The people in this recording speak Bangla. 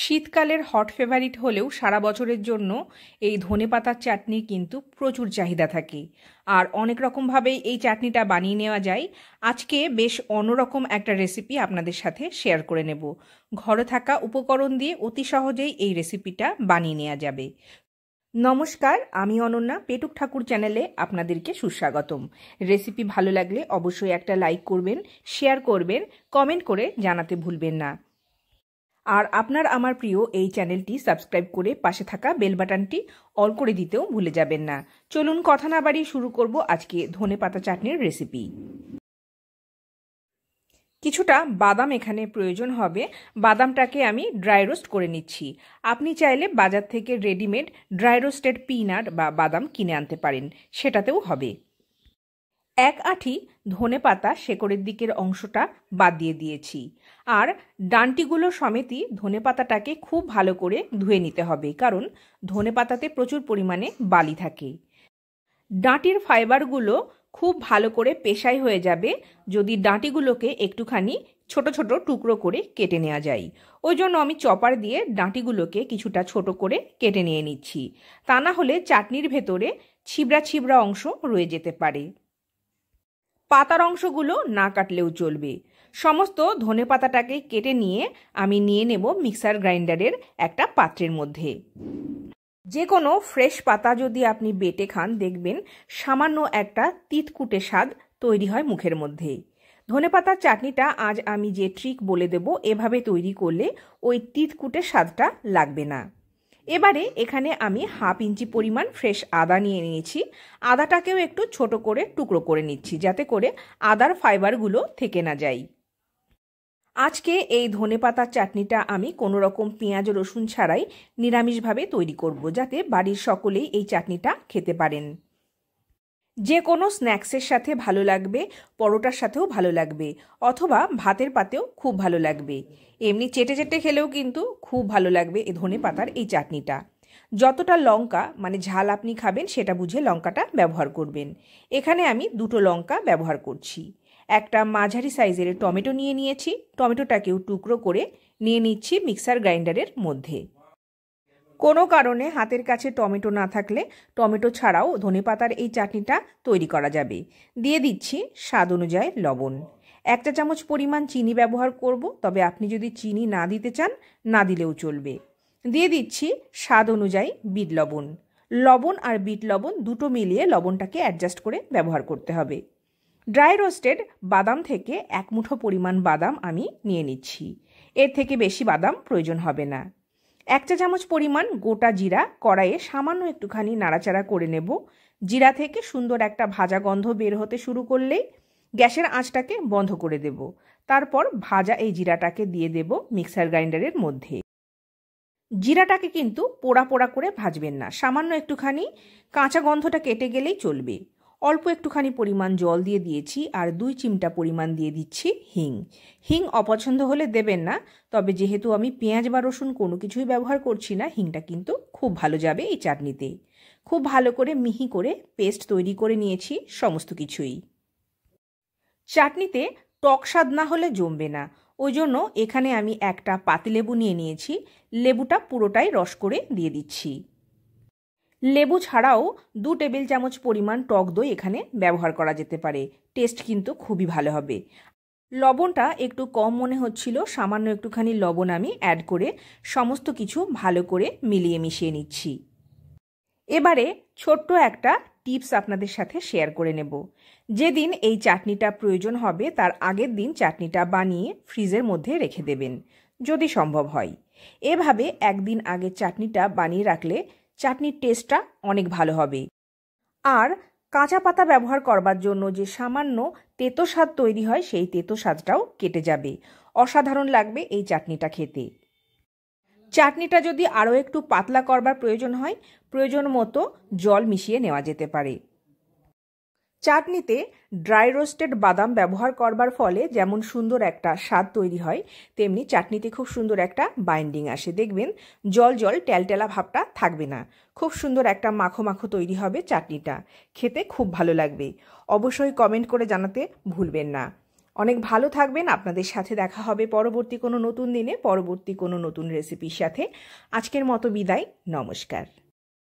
শীতকালের হট ফেভারিট হলেও সারা বছরের জন্য এই ধনে পাতার চাটনির কিন্তু প্রচুর চাহিদা থাকে আর অনেক রকমভাবেই এই চাটনিটা বানিয়ে নেওয়া যায় আজকে বেশ অন্যরকম একটা রেসিপি আপনাদের সাথে শেয়ার করে নেব ঘরে থাকা উপকরণ দিয়ে অতি সহজেই এই রেসিপিটা বানিয়ে নেওয়া যাবে নমস্কার আমি অনন্যা পেটুক ঠাকুর চ্যানেলে আপনাদেরকে সুস্বাগতম রেসিপি ভালো লাগলে অবশ্যই একটা লাইক করবেন শেয়ার করবেন কমেন্ট করে জানাতে ভুলবেন না আর আপনার আমার প্রিয় এই চ্যানেলটি সাবস্ক্রাইব করে পাশে থাকা বেল বাটনটি অল করে দিতেও ভুলে যাবেন না চলুন কথা না বাড়িয়ে শুরু করব আজকে ধনে পাতা চাটনির রেসিপি কিছুটা বাদাম এখানে প্রয়োজন হবে বাদামটাকে আমি ড্রাই রোস্ট করে নিচ্ছি আপনি চাইলে বাজার থেকে রেডিমেড ড্রাই রোস্টেড পিনাট বা বাদাম কিনে আনতে পারেন সেটাতেও হবে এক আঠি ধনে পাতা শেকড়ের দিকের অংশটা বাদ দিয়ে দিয়েছি আর ডানটিগুলো সমেতই ধনে পাতাটাকে খুব ভালো করে ধুয়ে নিতে হবে কারণ ধনে পাতাতে প্রচুর পরিমাণে বালি থাকে ডাঁটির ফাইবারগুলো খুব ভালো করে পেশাই হয়ে যাবে যদি ডাঁটিগুলোকে একটুখানি ছোট ছোট টুকরো করে কেটে নেওয়া যায় ওই জন্য আমি চপার দিয়ে ডাঁটিগুলোকে কিছুটা ছোট করে কেটে নিয়ে নিচ্ছি তা না হলে চাটনির ভেতরে ছিবড়া ছিবড়া অংশ রয়ে যেতে পারে পাতার অংশগুলো না কাটলেও চলবে সমস্ত ধনে পাতাটাকে কেটে নিয়ে আমি নিয়ে নেব মিক্সার গ্রাইন্ডারের একটা পাত্রের মধ্যে যে কোনো ফ্রেশ পাতা যদি আপনি বেটে খান দেখবেন সামান্য একটা তিতকুটে স্বাদ তৈরি হয় মুখের মধ্যে ধনে পাতার চাটনিটা আজ আমি যে ট্রিক বলে দেব এভাবে তৈরি করলে ওই তিতকুটে স্বাদটা লাগবে না এবারে এখানে আমি হাফ ইঞ্চি পরিমাণ ফ্রেশ আদা নিয়ে নিয়েছি আদাটাকেও একটু ছোট করে টুকরো করে নিচ্ছি যাতে করে আদার ফাইবারগুলো থেকে না যায় আজকে এই ধনে পাতার চাটনিটা আমি কোনো রকম পেঁয়াজ রসুন ছাড়াই নিরামিষভাবে তৈরি করব যাতে বাড়ির সকলেই এই চাটনিটা খেতে পারেন যে কোনো স্ন্যাক্সের সাথে ভালো লাগবে পরোটার সাথেও ভালো লাগবে অথবা ভাতের পাতেও খুব ভালো লাগবে এমনি চেটে চেটে খেলেও কিন্তু খুব ভালো লাগবে এ ধনে পাতার এই চাটনিটা যতটা লঙ্কা মানে ঝাল আপনি খাবেন সেটা বুঝে লঙ্কাটা ব্যবহার করবেন এখানে আমি দুটো লঙ্কা ব্যবহার করছি একটা মাঝারি সাইজের টমেটো নিয়ে নিয়েছি টমেটোটাকেও টুকরো করে নিয়ে নিচ্ছি মিক্সার গ্রাইন্ডারের মধ্যে কোনো কারণে হাতের কাছে টমেটো না থাকলে টমেটো ছাড়াও ধনে পাতার এই চাটনিটা তৈরি করা যাবে দিয়ে দিচ্ছি স্বাদ অনুযায়ী লবণ এক চা চামচ পরিমাণ চিনি ব্যবহার করব তবে আপনি যদি চিনি না দিতে চান না দিলেও চলবে দিয়ে দিচ্ছি স্বাদ অনুযায়ী বিট লবণ লবণ আর বিট লবণ দুটো মিলিয়ে লবণটাকে অ্যাডজাস্ট করে ব্যবহার করতে হবে ড্রাই রোস্টেড বাদাম থেকে এক মুঠো পরিমাণ বাদাম আমি নিয়ে নিচ্ছি এর থেকে বেশি বাদাম প্রয়োজন হবে না এক চা চামচ পরিমাণ গোটা জিরা কড়াইয়ে সামান্য একটুখানি নাড়াচাড়া করে নেব জিরা থেকে সুন্দর একটা ভাজা গন্ধ বের হতে শুরু করলেই গ্যাসের আঁচটাকে বন্ধ করে দেব তারপর ভাজা এই জিরাটাকে দিয়ে দেব মিক্সার গ্রাইন্ডারের মধ্যে জিরাটাকে কিন্তু পোড়া পোড়া করে ভাজবেন না সামান্য একটুখানি কাঁচা গন্ধটা কেটে গেলেই চলবে অল্প একটুখানি পরিমাণ জল দিয়ে দিয়েছি আর দুই চিমটা পরিমাণ দিয়ে দিচ্ছি হিং হিং অপছন্দ হলে দেবেন না তবে যেহেতু আমি পেঁয়াজ বা রসুন কোনো কিছুই ব্যবহার করছি না হিংটা কিন্তু খুব ভালো যাবে এই চাটনিতে খুব ভালো করে মিহি করে পেস্ট তৈরি করে নিয়েছি সমস্ত কিছুই চাটনিতে টক স্বাদ না হলে জমবে না ওই জন্য এখানে আমি একটা পাতিলেবু নিয়ে নিয়েছি লেবুটা পুরোটাই রস করে দিয়ে দিচ্ছি লেবু ছাড়াও দু টেবিল চামচ পরিমাণ টক দই এখানে ব্যবহার করা যেতে পারে টেস্ট কিন্তু খুবই ভালো হবে লবণটা একটু কম মনে হচ্ছিল সামান্য একটুখানি লবণ আমি অ্যাড করে সমস্ত কিছু ভালো করে মিলিয়ে মিশিয়ে নিচ্ছি এবারে ছোট্ট একটা টিপস আপনাদের সাথে শেয়ার করে নেব যেদিন এই চাটনিটা প্রয়োজন হবে তার আগের দিন চাটনিটা বানিয়ে ফ্রিজের মধ্যে রেখে দেবেন যদি সম্ভব হয় এভাবে একদিন আগে চাটনিটা বানিয়ে রাখলে চাটনির টেস্টটা অনেক ভালো হবে আর কাঁচা পাতা ব্যবহার করবার জন্য যে সামান্য তেতো স্বাদ তৈরি হয় সেই তেতো স্বাদটাও কেটে যাবে অসাধারণ লাগবে এই চাটনিটা খেতে চাটনিটা যদি আরও একটু পাতলা করবার প্রয়োজন হয় প্রয়োজন মতো জল মিশিয়ে নেওয়া যেতে পারে চাটনিতে ড্রাই রোস্টেড বাদাম ব্যবহার করবার ফলে যেমন সুন্দর একটা স্বাদ তৈরি হয় তেমনি চাটনিতে খুব সুন্দর একটা বাইন্ডিং আসে দেখবেন জল জল ট্যালট্যালা ভাবটা থাকবে না খুব সুন্দর একটা মাখো মাখো তৈরি হবে চাটনিটা খেতে খুব ভালো লাগবে অবশ্যই কমেন্ট করে জানাতে ভুলবেন না অনেক ভালো থাকবেন আপনাদের সাথে দেখা হবে পরবর্তী কোনো নতুন দিনে পরবর্তী কোনো নতুন রেসিপির সাথে আজকের মতো বিদায় নমস্কার